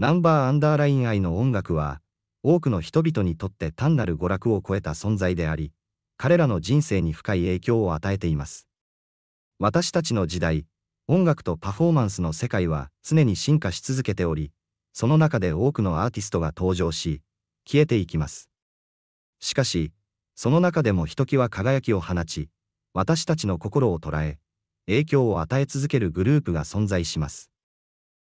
ナンバーアンダーライン愛の音楽は、多くの人々にとって単なる娯楽を超えた存在であり、彼らの人生に深い影響を与えています。私たちの時代、音楽とパフォーマンスの世界は常に進化し続けており、その中で多くのアーティストが登場し、消えていきます。しかし、その中でもひときわ輝きを放ち、私たちの心を捉え、影響を与え続けるグループが存在します。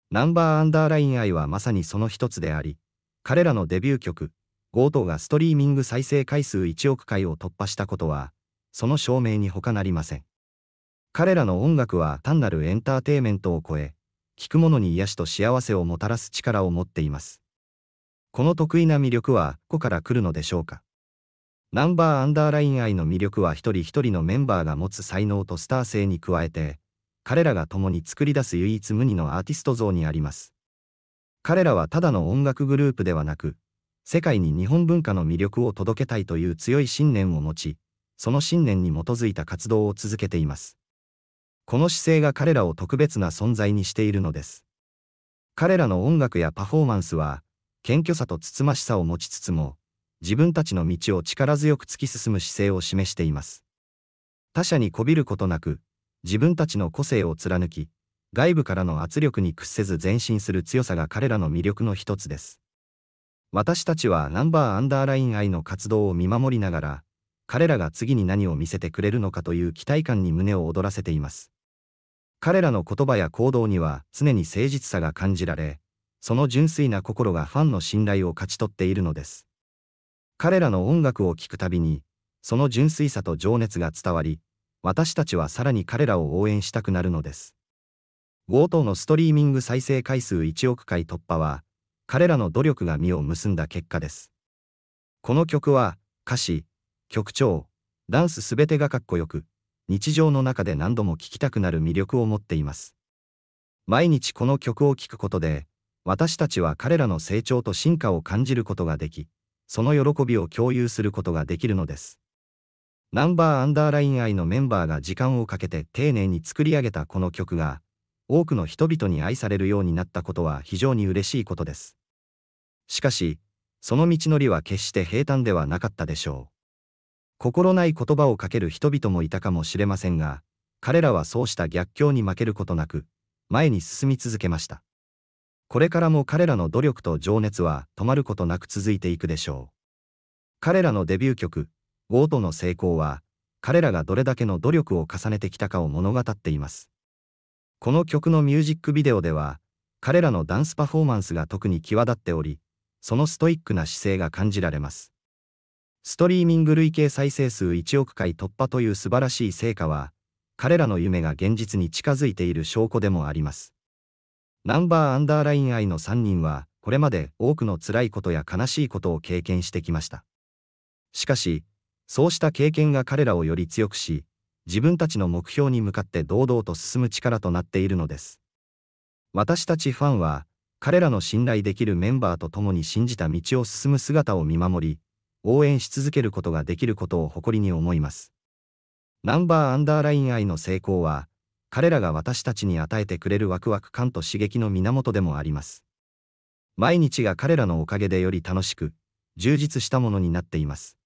ナンバーアンダーライン愛はまさにその一つであり、彼らのデビュー曲、ゴートがストリーミング再生回数1億回を突破したことは、その証明に他なりません。彼らの音楽は単なるエンターテイメントを超え、聴く者に癒しと幸せをもたらす力を持っています。この得意な魅力は、ここから来るのでしょうか。ナンバーアンダーライン愛の魅力は一人一人のメンバーが持つ才能とスター性に加えて、彼らが共に作り出す唯一無二のアーティスト像にあります。彼らはただの音楽グループではなく、世界に日本文化の魅力を届けたいという強い信念を持ち、その信念に基づいた活動を続けています。この姿勢が彼らを特別な存在にしているのです。彼らの音楽やパフォーマンスは、謙虚さとつつましさを持ちつつも、自分たちの道を力強く突き進む姿勢を示しています。他者にこびることなく、自分たちの個性を貫き、外部からの圧力に屈せず前進する強さが彼らの魅力の一つです。私たちはナンバーアンダーライン愛の活動を見守りながら、彼らが次に何を見せてくれるのかという期待感に胸を躍らせています。彼らの言葉や行動には常に誠実さが感じられ、その純粋な心がファンの信頼を勝ち取っているのです。彼らの音楽を聴くたびに、その純粋さと情熱が伝わり、私たちはさらに彼らを応援したくなるのです。強盗のストリーミング再生回数1億回突破は、彼らの努力が実を結んだ結果です。この曲は、歌詞、曲調、ダンスすべてがかっこよく、日常の中で何度も聴きたくなる魅力を持っています。毎日この曲を聴くことで、私たちは彼らの成長と進化を感じることができ、その喜びを共有することができるのです。ナンバーアンダーライン愛のメンバーが時間をかけて丁寧に作り上げたこの曲が、多くの人々に愛されるようになったことは非常に嬉しいことです。しかし、その道のりは決して平坦ではなかったでしょう。心ない言葉をかける人々もいたかもしれませんが、彼らはそうした逆境に負けることなく、前に進み続けました。これからも彼らの努力と情熱は止まることなく続いていくでしょう。彼らのデビュー曲、ゴートの成功は、彼らがどれだけの努力を重ねてきたかを物語っています。この曲のミュージックビデオでは、彼らのダンスパフォーマンスが特に際立っており、そのストイックな姿勢が感じられます。ストリーミング累計再生数1億回突破という素晴らしい成果は、彼らの夢が現実に近づいている証拠でもあります。ナンバーアンダーライン愛の3人は、これまで多くの辛いことや悲しいことを経験してきました。しかし、そうした経験が彼らをより強くし、自分たちの目標に向かって堂々と進む力となっているのです。私たちファンは、彼らの信頼できるメンバーと共に信じた道を進む姿を見守り、応援し続けることができることを誇りに思います。ナンバーアンダーライン愛の成功は、彼らが私たちに与えてくれるワクワク感と刺激の源でもあります。毎日が彼らのおかげでより楽しく、充実したものになっています。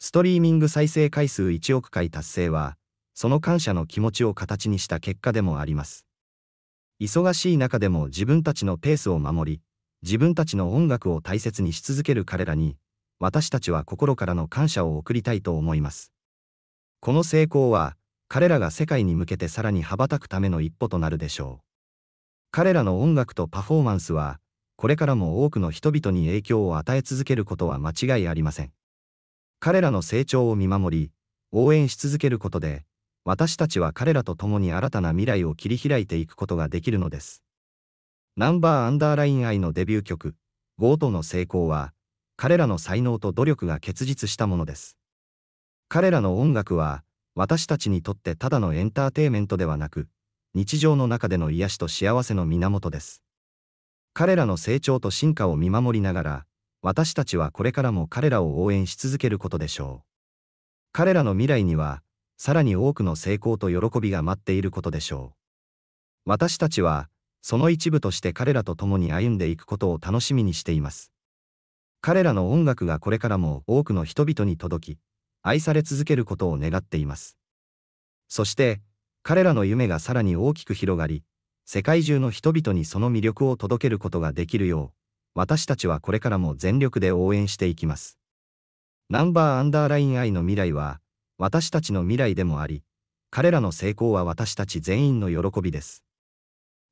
ストリーミング再生回数1億回達成は、その感謝の気持ちを形にした結果でもあります。忙しい中でも自分たちのペースを守り、自分たちの音楽を大切にし続ける彼らに、私たちは心からの感謝を送りたいと思います。この成功は、彼らが世界に向けてさらに羽ばたくための一歩となるでしょう。彼らの音楽とパフォーマンスは、これからも多くの人々に影響を与え続けることは間違いありません。彼らの成長を見守り、応援し続けることで、私たちは彼らと共に新たな未来を切り開いていくことができるのです。ナンバーアンダーライン愛のデビュー曲、ゴートの成功は、彼らの才能と努力が結実したものです。彼らの音楽は、私たちにとってただのエンターテイメントではなく、日常の中での癒しと幸せの源です。彼らの成長と進化を見守りながら、私たちはこれからも彼らを応援し続けることでしょう。彼らの未来には、さらに多くの成功と喜びが待っていることでしょう。私たちは、その一部として彼らと共に歩んでいくことを楽しみにしています。彼らの音楽がこれからも多くの人々に届き、愛され続けることを願っています。そして、彼らの夢がさらに大きく広がり、世界中の人々にその魅力を届けることができるよう、私たちはこれからも全力で応援していきます。ナンバーアンダーライン I の未来は、私たちの未来でもあり、彼らの成功は私たち全員の喜びです。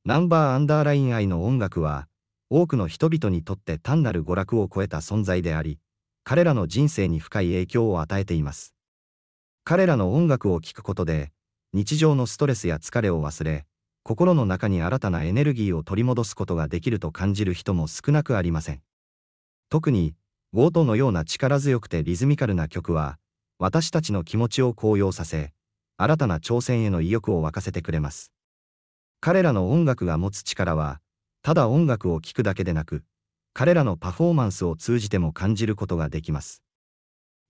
ナンバーアンダーライン I の音楽は、多くの人々にとって単なる娯楽を超えた存在であり、彼らの人生に深い影響を与えています。彼らの音楽を聴くことで、日常のストレスや疲れを忘れ、心の中に新たなエネルギーを取り戻すことができると感じる人も少なくありません。特に、ゴートのような力強くてリズミカルな曲は、私たちの気持ちを高揚させ、新たな挑戦への意欲を沸かせてくれます。彼らの音楽が持つ力は、ただ音楽を聴くだけでなく、彼らのパフォーマンスを通じても感じることができます。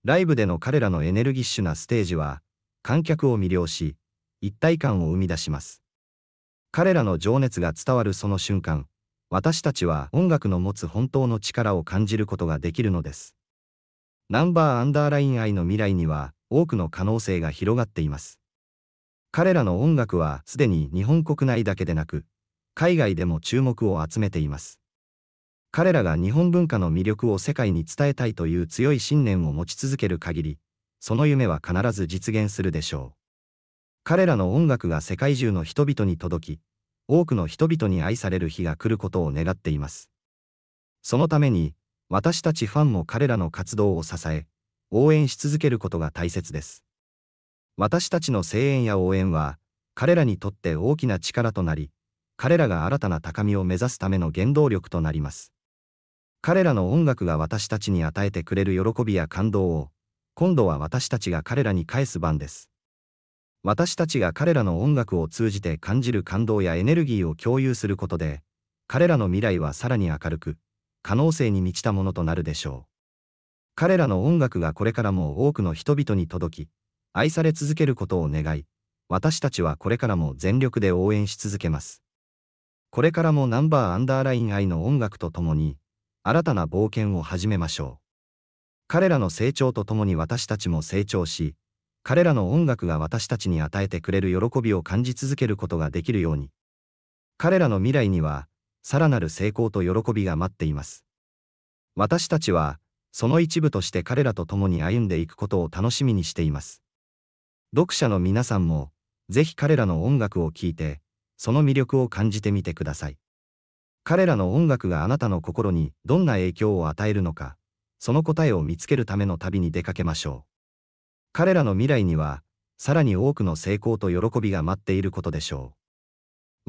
ライブでの彼らのエネルギッシュなステージは、観客を魅了し、一体感を生み出します。彼らの情熱が伝わるその瞬間、私たちは音楽の持つ本当の力を感じることができるのです。ナンバーアンダーライン愛の未来には多くの可能性が広がっています。彼らの音楽はすでに日本国内だけでなく、海外でも注目を集めています。彼らが日本文化の魅力を世界に伝えたいという強い信念を持ち続ける限り、その夢は必ず実現するでしょう。彼らの音楽が世界中の人々に届き、多くの人々に愛される日が来ることを願っています。そのために、私たちファンも彼らの活動を支え、応援し続けることが大切です。私たちの声援や応援は、彼らにとって大きな力となり、彼らが新たな高みを目指すための原動力となります。彼らの音楽が私たちに与えてくれる喜びや感動を、今度は私たちが彼らに返す番です。私たちが彼らの音楽を通じて感じる感動やエネルギーを共有することで、彼らの未来はさらに明るく、可能性に満ちたものとなるでしょう。彼らの音楽がこれからも多くの人々に届き、愛され続けることを願い、私たちはこれからも全力で応援し続けます。これからもナンバーアンダーライン愛の音楽とともに、新たな冒険を始めましょう。彼らの成長とともに私たちも成長し、彼らの音楽が私たちに与えてくれる喜びを感じ続けることができるように、彼らの未来には、さらなる成功と喜びが待っています。私たちは、その一部として彼らと共に歩んでいくことを楽しみにしています。読者の皆さんも、ぜひ彼らの音楽を聴いて、その魅力を感じてみてください。彼らの音楽があなたの心にどんな影響を与えるのか、その答えを見つけるための旅に出かけましょう。彼らの未来には、さらに多くの成功と喜びが待っていることでしょう。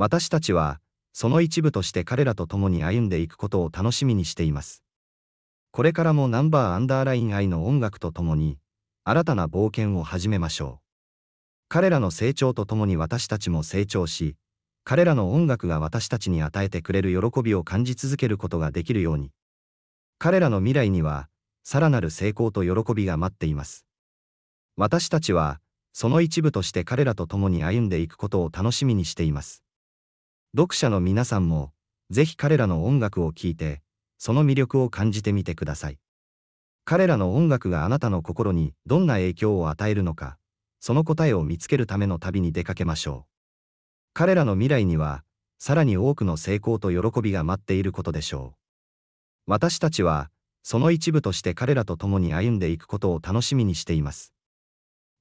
私たちは、その一部として彼らと共に歩んでいくことを楽しみにしています。これからもナンバーアンダーライン愛の音楽と共に、新たな冒険を始めましょう。彼らの成長とともに私たちも成長し、彼らの音楽が私たちに与えてくれる喜びを感じ続けることができるように。彼らの未来には、さらなる成功と喜びが待っています。私たちは、その一部として彼らと共に歩んでいくことを楽しみにしています。読者の皆さんも、ぜひ彼らの音楽を聴いて、その魅力を感じてみてください。彼らの音楽があなたの心にどんな影響を与えるのか、その答えを見つけるための旅に出かけましょう。彼らの未来には、さらに多くの成功と喜びが待っていることでしょう。私たちは、その一部として彼らと共に歩んでいくことを楽しみにしています。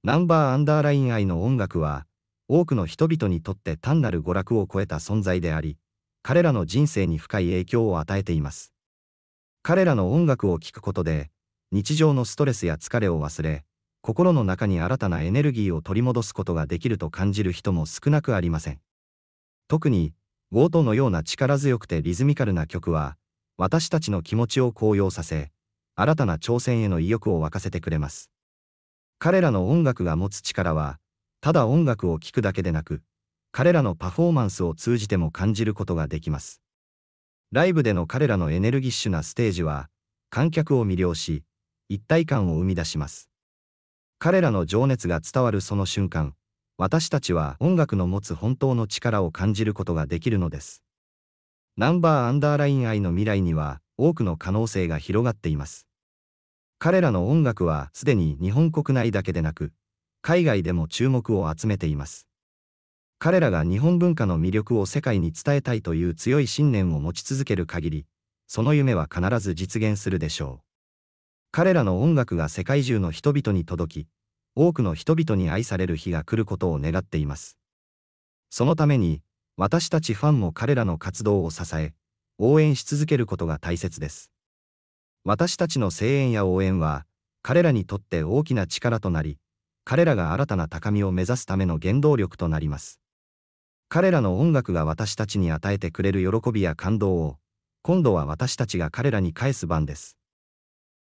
ナンバーアンダーライン愛の音楽は、多くの人々にとって単なる娯楽を超えた存在であり、彼らの人生に深い影響を与えています。彼らの音楽を聴くことで、日常のストレスや疲れを忘れ、心の中に新たなエネルギーを取り戻すことができると感じる人も少なくありません。特に、ウォートのような力強くてリズミカルな曲は、私たちの気持ちを高揚させ、新たな挑戦への意欲を沸かせてくれます。彼らの音楽が持つ力は、ただ音楽を聴くだけでなく、彼らのパフォーマンスを通じても感じることができます。ライブでの彼らのエネルギッシュなステージは、観客を魅了し、一体感を生み出します。彼らの情熱が伝わるその瞬間、私たちは音楽の持つ本当の力を感じることができるのです。ナンバーアンダーライン愛の未来には多くの可能性が広がっています。彼らの音楽はすでに日本国内だけでなく、海外でも注目を集めています。彼らが日本文化の魅力を世界に伝えたいという強い信念を持ち続ける限り、その夢は必ず実現するでしょう。彼らの音楽が世界中の人々に届き、多くの人々に愛される日が来ることを願っています。そのために、私たちファンも彼らの活動を支え、応援し続けることが大切です。私たちの声援や応援は、彼らにとって大きな力となり、彼らが新たな高みを目指すための原動力となります。彼らの音楽が私たちに与えてくれる喜びや感動を、今度は私たちが彼らに返す番です。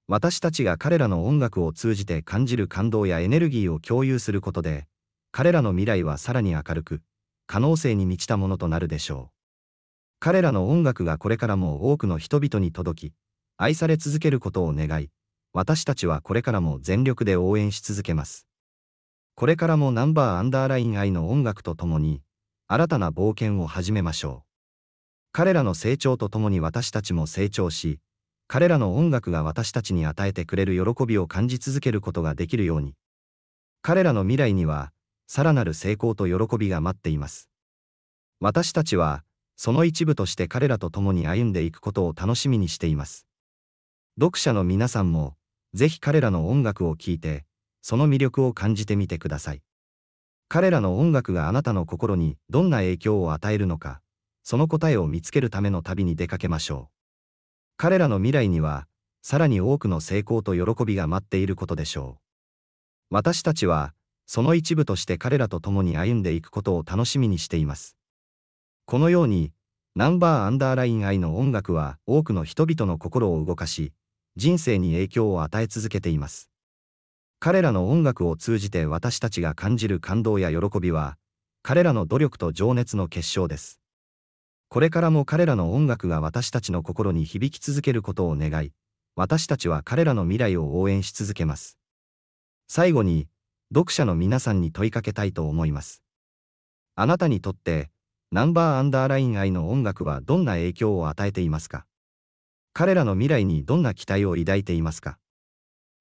私たちが彼らの音楽を通じて感じる感動やエネルギーを共有することで、彼らの未来はさらに明るく、可能性に満ちたものとなるでしょう。彼らの音楽がこれからも多くの人々に届き、愛され続けることを願い、私たちはこれからも全力で応援し続けます。これからもナンバーアンダーライン愛の音楽とともに、新たな冒険を始めましょう。彼らの成長とともに私たちも成長し、彼らの音楽が私たちに与えてくれる喜びを感じ続けることができるように、彼らの未来には、さらなる成功と喜びが待っています。私たちは、その一部として彼らと共に歩んでいくことを楽しみにしています。読者の皆さんも、ぜひ彼らの音楽を聴いて、その魅力を感じてみてください。彼らの音楽があなたの心にどんな影響を与えるのか、その答えを見つけるための旅に出かけましょう。彼らの未来には、さらに多くの成功と喜びが待っていることでしょう。私たちは、その一部として彼らと共に歩んでいくことを楽しみにしています。このように、ナンバーアンダーライン愛の音楽は多くの人々の心を動かし、人生に影響を与え続けています。彼らの音楽を通じて私たちが感じる感動や喜びは、彼らの努力と情熱の結晶です。これからも彼らの音楽が私たちの心に響き続けることを願い、私たちは彼らの未来を応援し続けます。最後に、読者の皆さんに問いかけたいと思います。あなたにとって、ナンバーアンダーライン愛の音楽はどんな影響を与えていますか彼らの未来にどんな期待を抱いていますか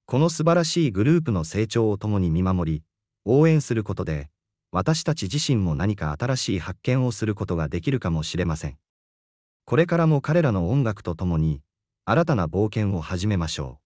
この素晴らしいグループの成長を共に見守り、応援することで、私たち自身も何か新しい発見をすることができるかもしれません。これからも彼らの音楽と共に、新たな冒険を始めましょう。